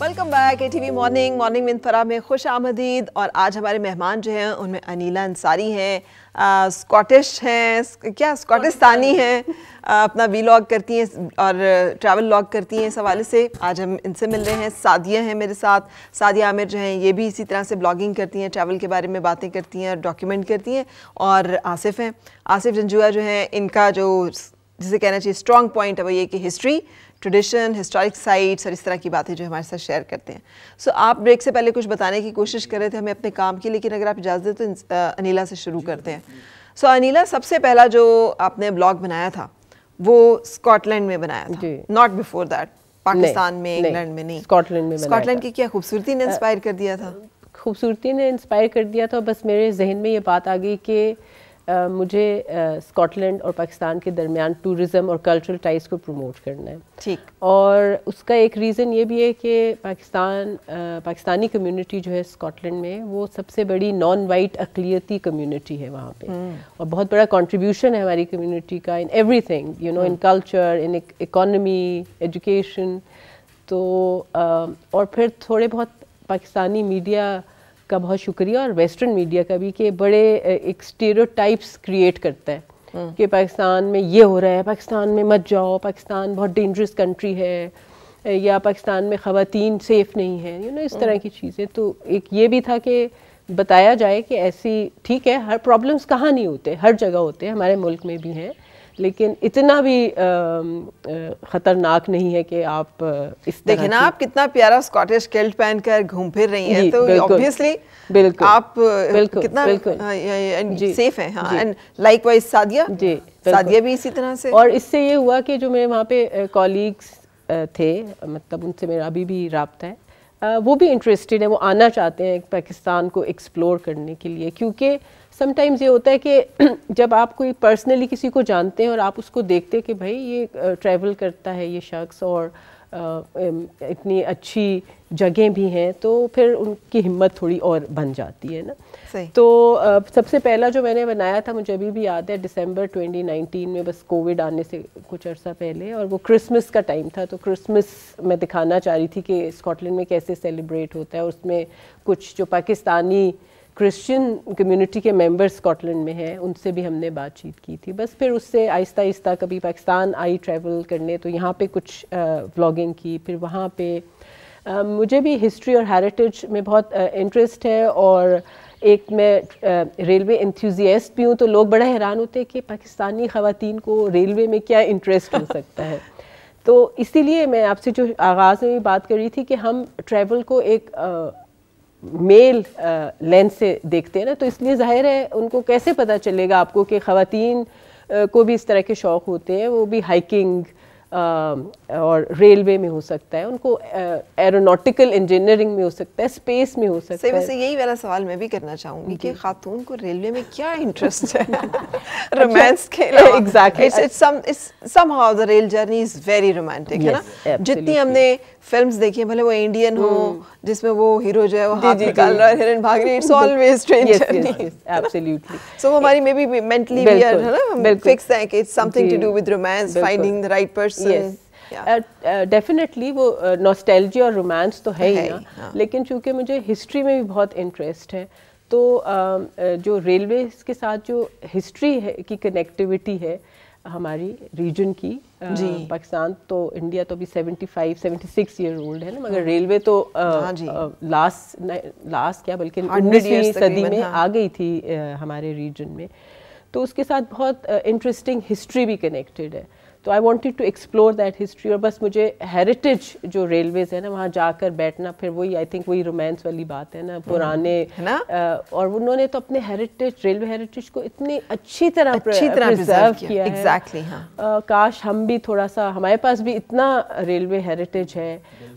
Welcome back A T V morning morning विन फरा में खुश आमदीद और आज हमारे मेहमान जो हैं उनमें अनिला अंसारी हैं स्कॉटिश हैं क्या स्कॉटिस्तानी हैं अपना वी लॉग करती हैं और ट्रैवल लॉग करती हैं इस हवाले से आज हम इनसे मिल रहे हैं सादिया हैं मेरे साथ सादिया आमिर जो हैं ये भी इसी तरह से ब्लॉगिंग करती हैं ट्रैवल के बारे में बातें करती हैं और डॉक्यूमेंट करती हैं और आसिफ हैं आसिफ जंजुआ जो हैं इनका जो जिसे कहना चाहिए स्ट्रॉन्ग पॉइंट है वो ये कि हिस्ट्री ट्रेडिशन हिस्टोरिक साइट्स और इस तरह की बातें जो हमारे साथ शेयर करते हैं सो so, आप ब्रेक से पहले कुछ बताने की कोशिश कर रहे थे हमें अपने काम की लेकिन अगर आप इजाज़त दें तो अनिला से शुरू करते हैं सो so, अनिला सबसे पहला जो आपने ब्लॉग बनाया था वो स्कॉटलैंड में बनाया था नॉट बिफोर दैट पाकिस्तान में इंग्लैंड में नहीं स्कॉटलैंड में स्कॉटलैंड की क्या खूबसूरती ने इंस्पायर कर दिया था खूबसूरती ने इंस्पायर कर दिया था बस मेरे जहन में ये बात आ गई कि मुझे स्कॉटलैंड uh, और पाकिस्तान के दरमियान टूरिज़म और कल्चरल टाइज को प्रमोट करना है ठीक और उसका एक रीज़न ये भी है कि पाकिस्तान uh, पाकिस्तानी कम्युनिटी जो है स्कॉटलैंड में वो सबसे बड़ी नॉन वाइट अकलीती कम्युनिटी है वहाँ पे हम्म। और बहुत बड़ा कंट्रीब्यूशन है हमारी कम्युनिटी का in every you know in culture in economy education तो और फिर थोड़े बहुत पाकिस्तानी मीडिया का बहुत शुक्रिया और वेस्टर्न मीडिया का भी कि बड़े एक स्टेरियोटाइप्स क्रिएट करता है कि पाकिस्तान में ये हो रहा है पाकिस्तान में मत जाओ पाकिस्तान बहुत डेंजरस कंट्री है या पाकिस्तान में ख़वान सेफ़ नहीं है यू you नो know, इस तरह हम्म। की चीज़ें तो एक ये भी था कि बताया जाए कि ऐसी ठीक है हर प्रॉब्लम्स कहाँ नहीं होते हर जगह होते हैं हमारे मुल्क में भी हैं लेकिन इतना भी ख़तरनाक नहीं है कि आप इस देखिए ना आप कितना प्यारा स्कॉटिश किल्ट पहन कर घूम फिर रही हैं तो ऑब्वियसली बिल्कुल आप बिल्कुल कितना बिल्कुल सेफ है हाँ and likewise Sadia ji हाँ, सादिया भी इसी तरह से और इससे ये हुआ कि जो मेरे वहाँ पे कॉलीग्स थे मतलब उनसे मेरा अभी भी रबता है वो भी इंटरेस्टेड है वो आना चाहते हैं पाकिस्तान को एक्सप्लोर करने के लिए क्योंकि समटाइम्स ये होता है कि जब आप कोई पर्सनली किसी को जानते हैं और आप उसको देखते हैं कि भाई ये ट्रैवल करता है ये शख्स और इतनी अच्छी जगह भी हैं तो फिर उनकी हिम्मत थोड़ी और बन जाती है ना तो सबसे पहला जो मैंने बनाया था मुझे अभी भी याद है दिसंबर 2019 में बस कोविड आने से कुछ अर्सा पहले और वो क्रिसमस का टाइम था तो क्रिसमस मैं दिखाना चाह रही थी कि स्कॉटलैंड में कैसे सेलिब्रेट होता है उसमें कुछ जो पाकिस्तानी क्रिश्चियन कम्युनिटी के मेंबर स्कॉटलैंड में हैं उनसे भी हमने बातचीत की थी बस फिर उससे आहिस्ता आहिस्ता कभी पाकिस्तान आई ट्रैवल करने तो यहाँ पे कुछ व्लॉगिंग की फिर वहाँ पे आ, मुझे भी हिस्ट्री और हेरिटेज में बहुत इंटरेस्ट है और एक मैं रेलवे इंथ्यूजियास्ट भी हूँ तो लोग बड़ा हैरान होते हैं कि पाकिस्तानी ख़वान को रेलवे में क्या इंटरेस्ट हो सकता है तो इसीलिए मैं आपसे जो आगाज़ में भी बात कर रही थी कि हम ट्रैवल को एक आ, मेल लेंस से देखते हैं ना तो इसलिए ज़ाहिर है उनको कैसे पता चलेगा आपको कि ख़वातीन को भी इस तरह के शौक़ होते हैं वो भी हाइकिंग और रेलवे में हो सकता है उनको एरोनॉटिकल इंजीनियरिंग में हो सकता है स्पेस में हो सकता है वैसे यही वाला सवाल मैं भी करना चाहूँगी कि खातून को रेलवे में क्या इंटरेस्ट है रोमांस अच्छा, के exactly somehow the rail journey is very romantic है ना जितनी हमने फिल्म्स देखी भले वो इंडियन हो हम्म। जिसमें वो हीरो जो है वो हाथ निकाल रहा है हिरन भाग रही it's always train journey absolutely so वो हमारी मे बी मेंटली भी है ना फिक्स है कि it's something to do with romance finding the right person yes. Definitely uh, uh, वो नॉस्टैल्जी uh, और रोमांस तो है ही ना हाँ। लेकिन चूंकि मुझे हिस्ट्री में भी बहुत इंटरेस्ट है तो um, uh, जो रेलवे के साथ जो हिस्ट्री है की कनेक्टिविटी है हमारी रीजन की uh, पाकिस्तान तो इंडिया तो अभी 75 76 ईयर ओल्ड है ना मगर रेलवे हाँ। तो लास्ट हाँ लास्ट क्या बल्कि उन्नीसवीं सदी में हाँ. आ गई थी हमारे रीजन में तो उसके साथ बहुत इंटरेस्टिंग हिस्ट्री भी कनेक्टेड है तो I wanted to explore that history और बस मुझे हेरिटेज जो रेलवेज है ना वहाँ जाकर बैठना फिर वही आई थिंक वही रोमांस वाली बात है ना हम्म, पुराने है ना आ, और उन्होंने तो अपने हेरिटेज रेलवे हेरिटेज को इतनी अच्छी तरह अच्छी तरह प्रिजर्व किया, किया exactly, हाँ. uh, काश हम भी थोड़ा सा हमारे पास भी इतना रेलवे हेरिटेज है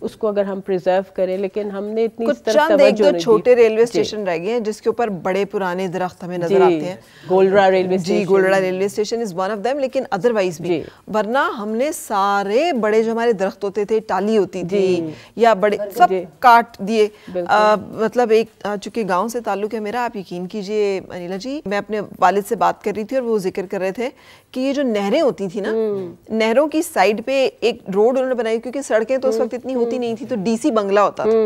उसको अगर हम प्रिजर्व करें लेकिन हमने इतनी कुछ चंद एक दो छोटे रेलवे स्टेशन रह गए हैं जिसके ऊपर बड़े पुराने दरख्त हमें नजर आते हैं गोलरा रेलवे जी Golra railway station is one of them लेकिन अदरवाइज भी वरना हमने सारे बड़े जो हमारे दरख्त होते थे टाली होती थी या बड़े सब काट दिए मतलब एक चूंकि गांव से ताल्लुक है मेरा आप यकीन कीजिए अनिला जी मैं अपने वालिद से बात कर रही थी और वो जिक्र कर रहे थे कि ये जो नहरें होती थी ना हम्म। नहरों की साइड पे एक रोड उन्होंने बनाई क्योंकि सड़कें तो उस वक्त हम्म। इतनी होती हम्म। नहीं थी तो डीसी बंगला होता था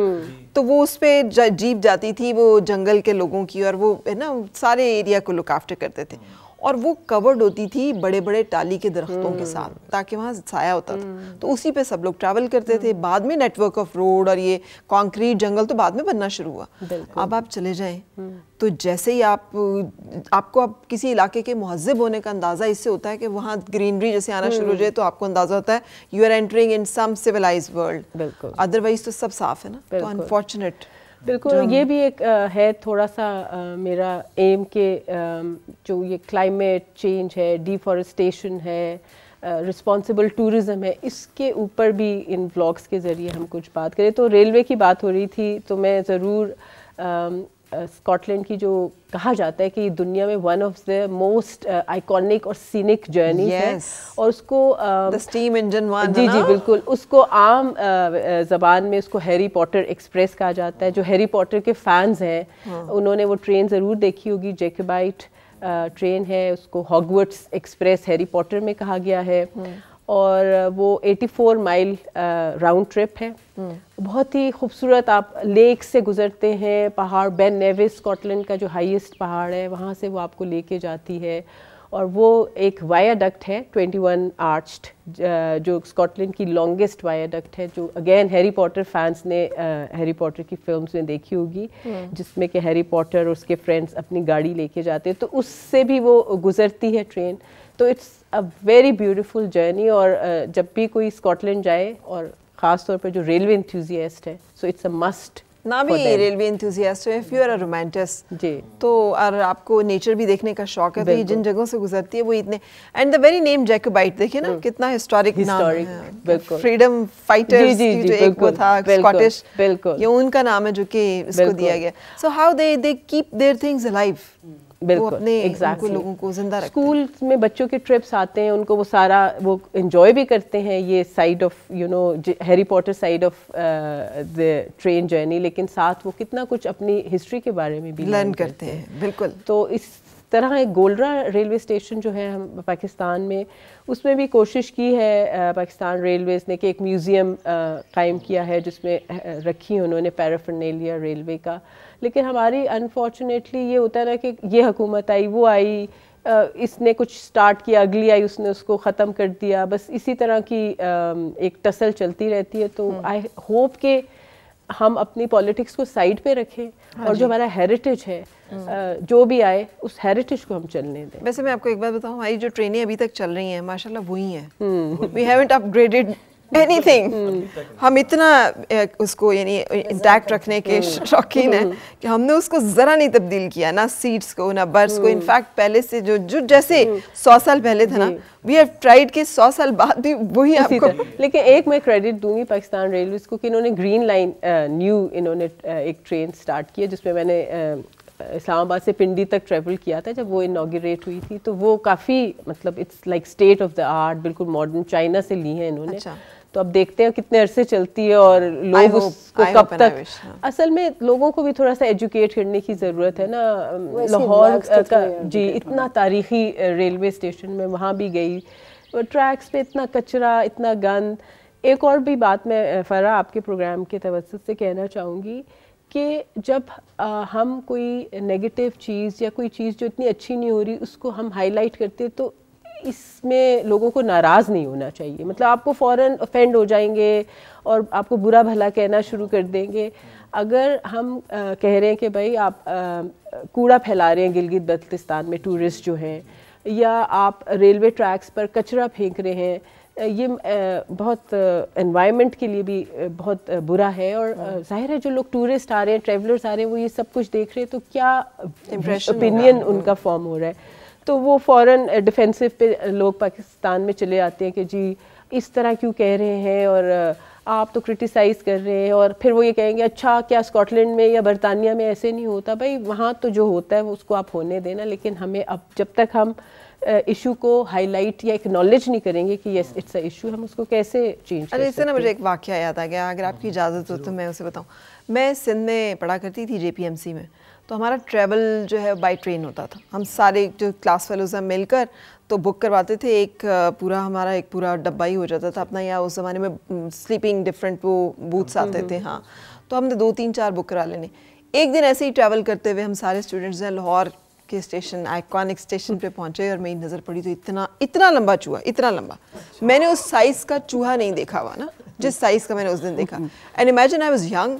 तो वो उस पर जीप जाती थी वो जंगल के लोगों की और वो है ना सारे एरिया को लुक आफ्टर करते थे और वो कवर्ड होती थी बड़े बड़े टाली के दरख्तों के हम्म। साथ ताकि वहाँ साया होता था हम्म। तो उसी पे सब लोग ट्रैवल करते थे हम्म। बाद में नेटवर्क ऑफ रोड और ये कंक्रीट जंगल तो बाद में बनना शुरू हुआ अब आप चले जाएं तो जैसे ही आप आपको आप किसी इलाके के महजब होने का अंदाज़ा इससे होता है कि वहाँ ग्रीनरी जैसे आना शुरू हो जाए तो आपको अंदाज़ा होता है you are entering in some civilize world otherwise तो सब साफ है ना तो अनफॉर्चुनेट बिल्कुल ये भी एक आ, है थोड़ा सा आ, मेरा एम के आ, जो ये क्लाइमेट चेंज है डिफॉरेस्टेशन है रिस्पॉन्सिबल टूरिज़म है इसके ऊपर भी इन ब्लॉग्स के ज़रिए हम कुछ बात करें तो रेलवे की बात हो रही थी तो मैं ज़रूर स्कॉटलैंड की जो कहा जाता है कि दुनिया में one of the most iconic और सीनिक जर्नी है और उसको स्टीम इंजन वन जी जी बिल्कुल उसको आम जबान में उसको हैरी पॉटर एक्सप्रेस कहा जाता है जो हैरी पॉटर के फैंस हैं हाँ। उन्होंने वो ट्रेन ज़रूर देखी होगी जेकेबाइट ट्रेन है उसको हॉगवर्ट्स एक्सप्रेस हैरी पॉटर में कहा गया है हाँ। और वो 84 माइल राउंड ट्रिप है hmm. बहुत ही खूबसूरत आप लेक से गुजरते हैं पहाड़ बेन नेविस स्कॉटलैंड का जो हाईएस्ट पहाड़ है वहाँ से वो आपको लेके जाती है और वो एक वायाडक्ट है 21 वन आर्च्ड जो स्कॉटलैंड की लॉन्गेस्ट वायाडक्ट है जो अगेन हैरी पॉटर फैंस ने हैरी पॉटर की फिल्म्स में देखी होगी hmm. जिसमें कि हैरी पॉटर और उसके फ्रेंड्स अपनी गाड़ी लेके जाते हैं तो उससे भी वो गुजरती है ट्रेन तो it's a very beautiful journey और uh, जब भी कोई स्कॉटलैंड जाए और ख़ास तौर पर जो रेलवे इंथ्यूजियास्ट है सो इट्स अ मस्ट ना भी रेलवे इंथ्यूजियास्ट हो if you are a romantic जी तो और आपको नेचर भी देखने का शौक है तो ये जिन जगहों से गुजरती है वो इतने and the very name Jacobite देखिए ना कितना हिस्टोरिक नाम है बिल्कुल फ्रीडम फाइटर जी जी जो एक वो था स्कॉटिश बिल्कुल ये उनका नाम है जो कि इसको दिया गया so how they they keep their things alive बिल्कुल अपने exactly. लोगों को जिंदा स्कूल में बच्चों के ट्रिप्स आते हैं उनको वो सारा वो इन्जॉय भी करते हैं ये side of you know Harry Potter side of the train journey लेकिन साथ वो कितना कुछ अपनी हिस्ट्री के बारे में भी लर्न करते हैं है, बिल्कुल तो इस तरह एक गोलरा रेलवे स्टेशन जो है हम पाकिस्तान में उसमें भी कोशिश की है uh, पाकिस्तान रेलवेज़ ने कि एक म्यूज़ियम uh, कायम किया है जिसमें uh, रखी उन्होंने पैराफर्नेलिया रेलवे का लेकिन हमारी अनफॉर्चुनेटली ये होता है ना कि ये हुकूमत आई वो आई इसने कुछ स्टार्ट किया अगली आई उसने उसको ख़त्म कर दिया बस इसी तरह की एक टसल चलती रहती है तो आई होप के हम अपनी पॉलिटिक्स को साइड पे रखें हाँ और जो हमारा हेरिटेज है हम्म। जो भी आए उस हेरिटेज को हम चलने दें वैसे मैं आपको एक बात बताऊं हमारी जो ट्रेनें अभी तक चल रही हैं माशाल्लाह वही हैं we haven't upgraded anything hmm. हम इतना उसको यानी इंटैक्ट रखने के hmm. शौकीन है hmm. कि हमने उसको ज़रा नहीं तब्दील किया ना सीड्स को ना बर्ड्स को इनफैक्ट पहले से जो जो जैसे सौ साल पहले था ना वी हैव ट्राइड के सौ साल बाद भी वही आपको लेकिन एक मैं क्रेडिट दूंगी पाकिस्तान रेलवे को कि इन्होंने ग्रीन लाइन न्यू इन्होंने एक ट्रेन स्टार्ट किया जिसमें मैंने इस्लामाबाद से पिंडी तक ट्रैवल किया था जब वो इनाग्रेट हुई थी तो वो काफ़ी मतलब it's like state of the art बिल्कुल मॉडर्न चाइना से ली है इन्होंने अच्छा। तो अब देखते हैं कितने अरसे चलती है और लोग उसको कब तक हाँ। असल में लोगों को भी थोड़ा सा एजुकेट करने की ज़रूरत है ना लाहौर का तो जी इतना तारीखी रेलवे स्टेशन में वहाँ भी गई ट्रैक्स पे इतना कचरा इतना गंद एक और भी बात मैं फ़रा आपके प्रोग्राम के तवसत से कहना चाहूँगी कि जब आ, हम कोई नेगेटिव चीज़ या कोई चीज़ जो इतनी अच्छी नहीं हो रही उसको हम हाईलाइट करते तो इसमें लोगों को नाराज़ नहीं होना चाहिए मतलब आपको फौरन ऑफेंड हो जाएंगे और आपको बुरा भला कहना शुरू कर देंगे अगर हम आ, कह रहे हैं कि भाई आप कूड़ा फैला रहे हैं गिलगित बल्तिस्तान में टूरिस्ट जो हैं या आप रेलवे ट्रैक्स पर कचरा फेंक रहे हैं ये बहुत एनवायरनमेंट के लिए भी बहुत बुरा है और हाँ। जाहिर है जो लोग टूरिस्ट आ रहे हैं ट्रेवलर्स आ रहे हैं वो ये सब कुछ देख रहे हैं तो क्या ओपिनियन उनका फॉर्म हो रहा है तो वो फ़ौर डिफेंसिव पे लोग पाकिस्तान में चले आते हैं कि जी इस तरह क्यों कह रहे हैं और आप तो क्रिटिसाइज़ कर रहे हैं और फिर वो ये कहेंगे अच्छा क्या स्कॉटलैंड में या बरतानिया में ऐसे नहीं होता भाई वहाँ तो जो होता है वो उसको आप होने देना लेकिन हमें अब जब तक हम इशू को हाईलाइट या एक्नॉलेज नहीं करेंगे कि यस इट्स अ इशू हम उसको कैसे चेंज अरे इससे ना मुझे एक वाक्य याद आ गया अगर आपकी इजाज़त हो तो मैं उसे बताऊँ मैं सिंध में पढ़ा करती थी जे में तो हमारा ट्रैवल जो है बाय ट्रेन होता था हम सारे जो क्लास फेलोज़ हैं मिलकर तो बुक करवाते थे एक पूरा हमारा एक पूरा डब्बा ही हो जाता था अपना या उस ज़माने में स्लीपिंग डिफरेंट वो बूथ्स हम्म, आते हम्म। थे हाँ तो हमने दो तीन चार बुक करा लेने एक दिन ऐसे ही ट्रैवल करते हुए हम सारे स्टूडेंट्स हैं लाहौर के स्टेशन आइकॉनिक स्टेशन पे पहुंचे और मेरी नज़र पड़ी तो इतना इतना लंबा चूहा इतना लंबा अच्छा। मैंने उस साइज़ का चूहा नहीं देखा हुआ ना जिस साइज़ का मैंने उस दिन देखा and imagine I was young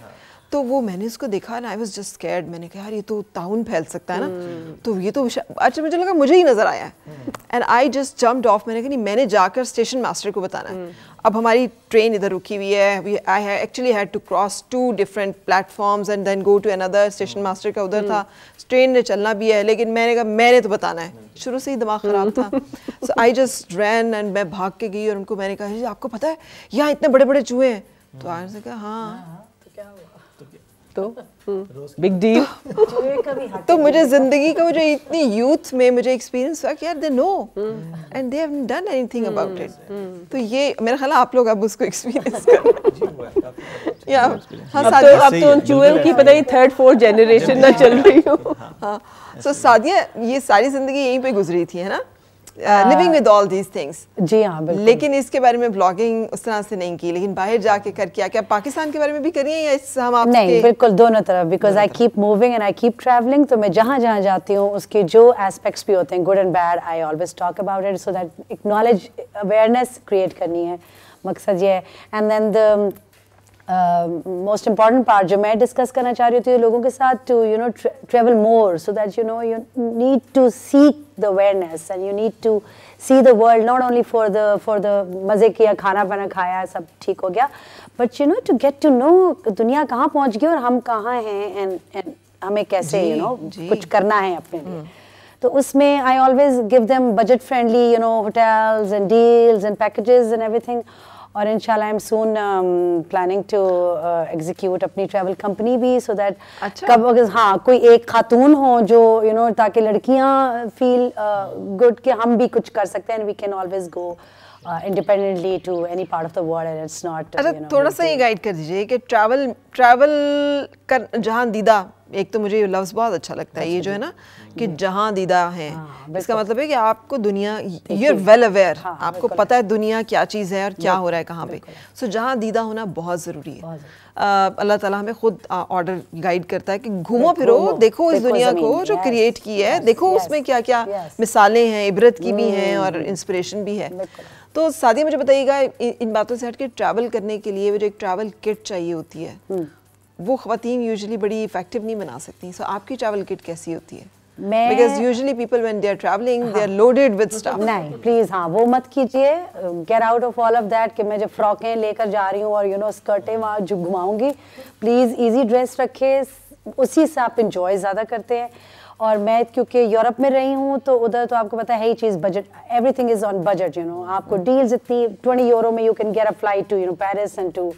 तो वो मैंने उसको देखा ना आई वॉज जस्ट स्कैर्ड मैंने कहा यार ये तो ताउन फैल सकता है ना hmm. तो ये तो अच्छा मुझे लगा मुझे ही नज़र आया है and I just jump off मैंने कहा नहीं मैंने जाकर स्टेशन मास्टर को बताना hmm. अब हमारी ट्रेन इधर रुकी हुई है वी आई है actually had to cross two different platforms and then go to another station master का उधर hmm. था ट्रेन ने चलना भी है लेकिन मैंने कहा मैंने तो बताना है शुरू से ही दिमाग ख़राब था सो आई जस्ट रैन एंड मैं भाग के गई और उनको मैंने कहा आपको पता है यहाँ इतने बड़े बड़े चूहे हैं तो आर से कहा हाँ, हाँ। तो बिग हम्म। डील तो मुझे जिंदगी का मुझे इतनी यूथ में मुझे एक्सपीरियंस हुआ कि यार they know and they have done anything about it तो ये मेरा ख्याल आप लोग अब उसको एक्सपीरियंस कर या हाँ अब तो अब तो चूहे की पता ही थर्ड फोर्थ जनरेशन ना चल रही हो हाँ सो हाँ। सादिया ये सारी जिंदगी यहीं पे गुजरी थी है ना living with all these things जी हाँ बिल्कुल लेकिन इसके बारे में ब्लॉगिंग उस तरह से नहीं की लेकिन बाहर जाके कर किया क्या पाकिस्तान के बारे में भी करिए या इस हम आप नहीं बिल्कुल दोनों तरफ because I keep moving and I keep travelling तो मैं जहाँ जहाँ जाती हूँ उसके जो एस्पेक्ट्स भी होते हैं good and bad I always talk about it so that एक नॉलेज अवेयरनेस क्रिएट करनी है मकसद ये है and then the most important part जो मैं डिस्कस करना चाह रही थी लोगों के साथ to you know travel more so that you know you need to seek the awareness and you need to see the world not only for the for the मज़े किया खाना पाना खाया सब ठीक हो गया but you know to get to know दुनिया कहाँ पहुँच गई और हम कहाँ हैं एंड एंड हमें कैसे यू नो you know, कुछ करना है अपने लिए हम्म। तो उसमें I always give them budget friendly you know hotels and deals and packages and everything और in I am soon planning to execute अपनी ट्रेवल कंपनी भी सो दैट अच्छा। कब अगर हाँ कोई एक खातून हो जो यू नो ताकि लड़कियाँ फील गुड कि हम भी कुछ कर सकते हैं we can always go independently to any part of the world and it's not अरे थोड़ा सा ये गाइड कर दीजिए कि ट्रैवल ट्रैवल कर जहाँ दीदा एक तो मुझे ये लफ्ज़ बहुत अच्छा लगता है ये जो है ना mm-hmm. कि जहाँ दीदा है हाँ, इसका मतलब है कि आपको दुनिया यू आर वेल अवेयर आपको पता है दुनिया क्या चीज़ है और क्या हो रहा है कहाँ पे सो जहाँ दीदा होना बहुत ज़रूरी है अल्लाह ताला हमें खुद ऑर्डर गाइड करता है कि घूमो फिरो देखो इस दुनिया को जो क्रिएट की है देखो उसमें क्या क्या मिसालें हैं इबरत की भी हैं और इंस्परेशन mm-hmm। भी है तो शादी मुझे बताइएगा इन बातों से हट के ट्रैवल करने के लिए मुझे एक ट्रैवल किट चाहिए होती है hmm। वो खातन यूजली बड़ी इफेक्टिव नहीं बना सकती सो so, आपकी ट्रैवल किट कैसी होती है हाँ। हाँ, वो मत कीजिए get out of all of that कि मैं जब फ्रॉकें लेकर जा रही हूँ और यू नो स्कर्टें वहाँ घुमाऊंगी प्लीज इजी ड्रेस उसी से आप इंजॉय ज़्यादा करते हैं और मैं क्योंकि यूरोप में रही हूँ तो उधर तो आपको पता है ही चीज़ budget everything is on budget you know आपको डील्स इतनी ट्वेंटी यूरो में you can get a flight to you know Paris and to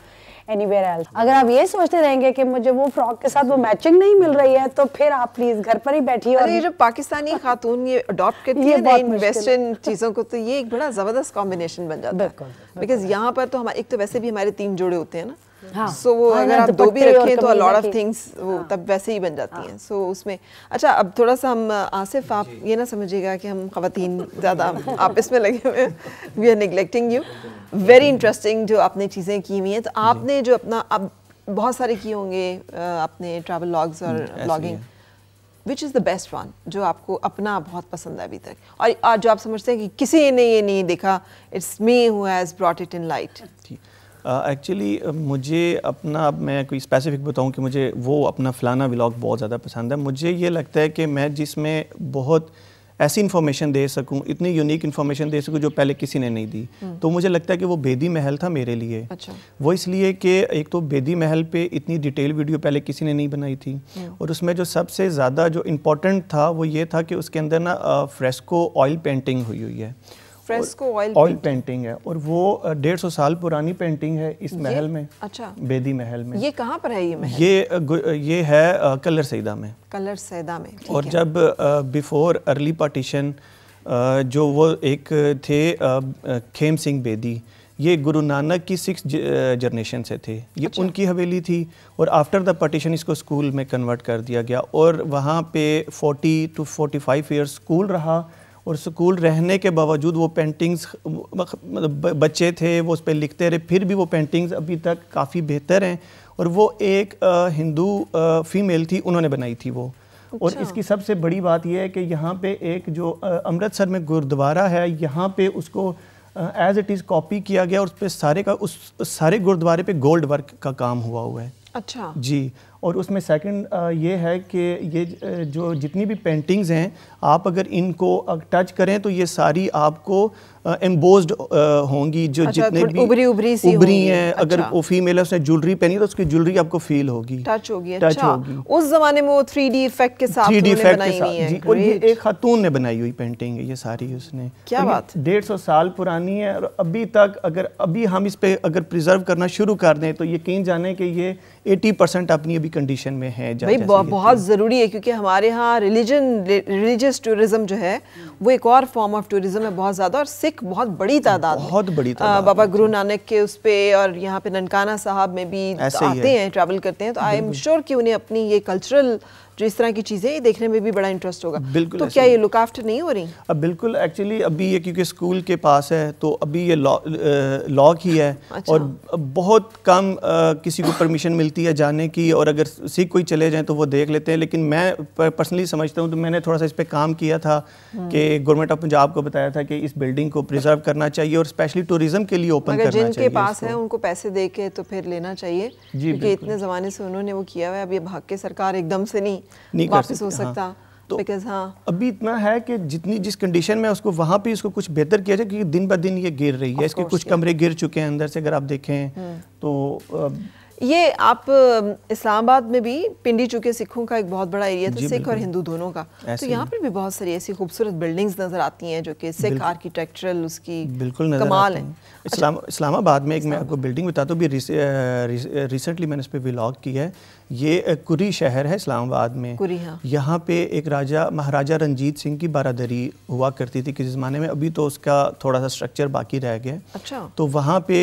any else अगर आप ये सोचते रहेंगे कि मुझे वो फ्रॉक के साथ वो मैचिंग नहीं मिल रही है तो फिर आप प्लीज घर पर ही बैठिए और ये जो पाकिस्तानी खातून ये अडॉप्ट करती है वेस्टर्न चीज़ों को तो ये एक बड़ा ज़बरदस्त कॉम्बिनेशन बन जाता है बिकॉज यहाँ पर तो हम एक तो वैसे भी हमारे तीन जोड़े होते हैं ना सो हाँ। वो हाँ, अगर हाँ, आप तो दो भी रखें तो अलॉट ऑफ थिंग्स वो तब वैसे ही बन जाती हैं सो उसमें अच्छा अब थोड़ा सा हम आसिफ आप ये ना समझिएगा कि हम खातन ज़्यादा आप इसमें लगे हुए we are neglecting you very interesting जो आपने चीज़ें की हुई हैं तो आपने जो अपना अब बहुत सारे किए होंगे अपने ट्रैवल लॉग्स और blogging which is the best one जो आपको अपना बहुत पसंद है अभी तक और जो आप समझते हैं कि किसी ने ये नहीं देखा it's me who brought it in light actually uh, uh, मुझे अपना अब मैं कोई स्पेसिफिक बताऊं कि मुझे वो अपना फ़लाना व्लॉग बहुत ज़्यादा पसंद है मुझे ये लगता है कि मैं जिसमें बहुत ऐसी इन्फॉर्मेशन दे सकूं इतनी यूनिक इन्फॉर्मेशन दे सकूं जो पहले किसी ने नहीं दी हम्म। तो मुझे लगता है कि वो बेदी महल था मेरे लिए अच्छा। वो इसलिए कि एक तो बेदी महल पे इतनी डिटेल वीडियो पहले किसी ने नहीं बनाई थी हम्म। और उसमें जो सबसे ज़्यादा जो इम्पोर्टेंट था वो ये था कि उसके अंदर ना फ्रेस्को ऑयल पेंटिंग हुई हुई है फ्रेस्को ऑयल ऑयल पेंटिंग है और वो डेढ़ सौ साल पुरानी पेंटिंग है इस महल में अच्छा बेदी महल में ये कहाँ पर है ये महल ये ये है कलर सैदा में कलर सैदा में और जब बिफोर अर्ली पार्टीशन जो वो एक थे खेम सिंह बेदी ये गुरु नानक की सिक्स जनरेशन से थे ये अच्छा। उनकी हवेली थी और आफ्टर द पार्टीशन इसको स्कूल में कन्वर्ट कर दिया गया और वहाँ पे 40 टू 45 फाइव ईयर स्कूल रहा और स्कूल रहने के बावजूद वो पेंटिंग्स मतलब बच्चे थे वो उस पर लिखते रहे फिर भी वो पेंटिंग्स अभी तक काफ़ी बेहतर हैं और वो एक हिंदू फीमेल थी उन्होंने बनाई थी वो और अच्छा। इसकी सबसे बड़ी बात यह है कि यहाँ पे एक जो अमृतसर में गुरुद्वारा है यहाँ पे उसको एज इट इज़ कॉपी किया गया और उस पर सारे का उस सारे गुरुद्वारे पे गोल्ड वर्क का काम हुआ हुआ है अच्छा जी और उसमें सेकंड ये है कि ये जो जितनी भी पेंटिंग्स हैं आप अगर इनको टच करें तो ये सारी आपको एम्बोज uh, uh, होंगी जो अच्छा, जितने भी उभरी उभरी सी उभरी हैं अच्छा। अगर वो फीमेल है उसने ज्वेलरी पहनी तो उसकी ज्वेलरी आपको फील होगी टच होगी टच अच्छा। होगी उस जमाने में वो थ्री डी इफेक्ट के साथ थ्री डी इफेक्ट के साथ जी और ये एक खातून ने बनाई हुई पेंटिंग है ये सारी उसने क्या बात डेढ़ सौ साल पुरानी है और अभी तक अगर अभी हम इस पर अगर प्रिजर्व करना शुरू कर दें तो यकीन जाने कि ये एटी परसेंट अपनी अभी कंडीशन में है भाई बहुत ज़रूरी है क्योंकि हमारे यहाँ रिलीजन रिलीजियस टूरिज्म जो है वो एक और फॉर्म ऑफ टूरिज्म है बहुत ज़्यादा और एक बहुत बड़ी तादाद बहुत बड़ी तादाद बाबा गुरु नानक के उस पर और यहाँ पे ननकाना साहब में भी आते है। हैं ट्रैवल करते हैं तो आई एम श्योर कि उन्हें अपनी ये कल्चरल जो तो इस तरह की चीज़ें देखने में भी बड़ा इंटरेस्ट होगा बिल्कुल तो क्या ये लुक आफ्टर नहीं हो रही अब बिल्कुल एक्चुअली अभी ये क्योंकि स्कूल के पास है तो अभी ये लॉक ही है अच्छा। और बहुत कम आ, किसी को परमिशन मिलती है जाने की और अगर सीख कोई चले जाए तो वो देख लेते हैं लेकिन मैं पर्सनली समझता हूँ तो मैंने थोड़ा सा इस पर काम किया था हम्म। कि गवर्नमेंट ऑफ पंजाब को बताया था कि इस बिल्डिंग को प्रिजर्व करना चाहिए और स्पेशली टूरिज्म के लिए ओपन करना चाहिए पास है उनको पैसे दे के तो फिर लेना चाहिए क्योंकि इतने ज़माने से उन्होंने वो किया हुआ है अब ये भाग के सरकार एकदम से नहीं नहीं वापस हो हाँ। सकता तो Because, हाँ अभी इतना है कि जितनी जिस कंडीशन में उसको वहाँ पे इसको कुछ बेहतर किया जाए क्योंकि दिन ब दिन ये गिर रही है इसके कुछ कमरे गिर चुके हैं अंदर से अगर आप देखें हम्म। तो ये आप इस्लामाबाद में भी पिंडी चुके सिखों का एक बहुत बड़ा एरिया था सिख और हिंदू दोनों का तो यहाँ पर भी बहुत सारी ऐसी खूबसूरत बिल्डिंग्स नज़र आती हैं जो कि सिख आर्किटेक्चरल उसकी बिल्कुल नजर कमाल है अच्छा। इस्लाम इस्लामाबाद में एक मैं आपको बिल्डिंग बताता हूँ रिसेंटली मैंने इस पर व्लॉग किया है ये कुरी शहर है इस्लामाबाद में कुरी हाँ। यहाँ पे एक राजा महाराजा रंजीत सिंह की बारादरी हुआ करती थी किसी ज़माने में अभी तो उसका थोड़ा सा स्ट्रक्चर बाकी रह गया अच्छा तो वहाँ पे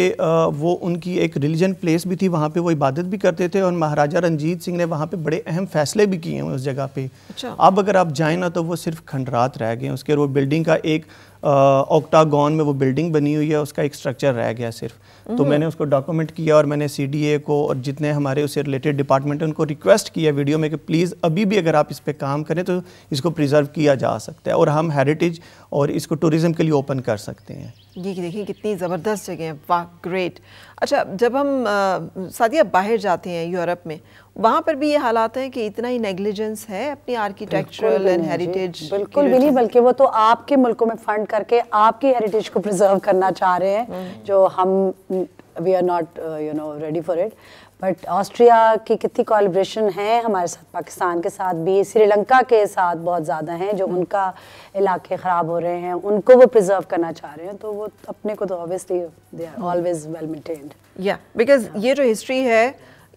वो उनकी एक रिलीजन प्लेस भी थी वहाँ पे वो इबादत भी करते थे और महाराजा रंजीत सिंह ने वहाँ पे बड़े अहम फैसले भी किए हैं उस जगह पे अच्छा। अब अगर आप जाए ना तो वो सिर्फ खंडरात रह गए उसके वो बिल्डिंग का एक ऑक्टागॉन में वो बिल्डिंग बनी हुई है उसका एक स्ट्रक्चर रह गया सिर्फ तो हम्म। मैंने उसको डॉक्यूमेंट किया और मैंने सी को और जितने हमारे उससे रिलेटेड डिपार्टमेंट हैं उनको रिक्वेस्ट किया वीडियो में कि प्लीज़ अभी भी अगर आप इस पर काम करें तो इसको प्रिजर्व किया जा सकता है और हम हेरिटेज और इसको टूरिज्म के लिए ओपन कर सकते हैं ये देखिए कितनी ज़बरदस्त जगह है वाह ग्रेट अच्छा जब हम सादिया बाहर जाते हैं यूरोप में वहाँ पर भी ये हालात हैं कि इतना ही नेग्लिजेंस है अपनी आर्किटेक्चरल एंड हेरिटेज बिल्कुल भी नहीं तो। बल्कि वो तो आपके मुल्कों में फंड करके आपकी हेरिटेज को प्रिजर्व करना चाह रहे हैं हम्म। जो हम we are not you know ready for it but Austria की कितनी कॉलेब्रेशन है हमारे साथ पाकिस्तान के साथ भी श्रीलंका के साथ बहुत ज़्यादा हैं जो हम्म। उनका इलाके ख़राब हो रहे हैं उनको वो प्रिजर्व करना चाह रहे हैं तो वो अपने को तो obviously they are always well maintained या बिकॉज ये जो हिस्ट्री है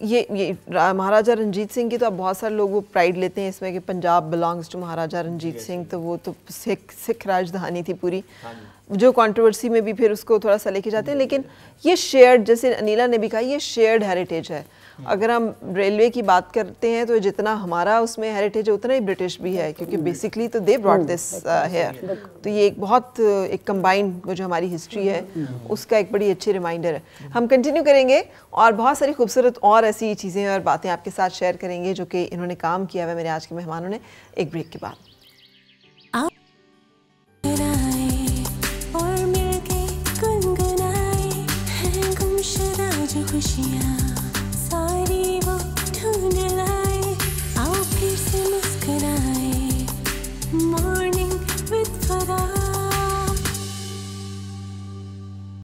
ये ये महाराजा रंजीत सिंह की तो अब बहुत सारे लोग वो प्राइड लेते हैं इसमें कि पंजाब बिलोंग्स टू महाराजा रंजीत सिंह तो वो तो सिख सिख राजधानी थी पूरी हाँ जो कंट्रोवर्सी में भी फिर उसको थोड़ा सा लेके जाते हैं लेकिन ये शेयर्ड जैसे अनिला ने भी कहा ये शेयर्ड हेरिटेज है अगर हम रेलवे की बात करते हैं तो जितना हमारा उसमें हेरिटेज है उतना ही ब्रिटिश भी है क्योंकि बेसिकली तो दे ब्रॉड दिस हेयर तो ये एक बहुत एक कंबाइंड जो हमारी हिस्ट्री है हम्म। उसका एक बड़ी अच्छी रिमाइंडर है हम कंटिन्यू करेंगे और बहुत सारी खूबसूरत और ऐसी चीज़ें और बातें आपके साथ शेयर करेंगे जो कि इन्होंने काम किया हुआ मेरे आज के मेहमानों ने एक ब्रेक के बाद खुशियाँ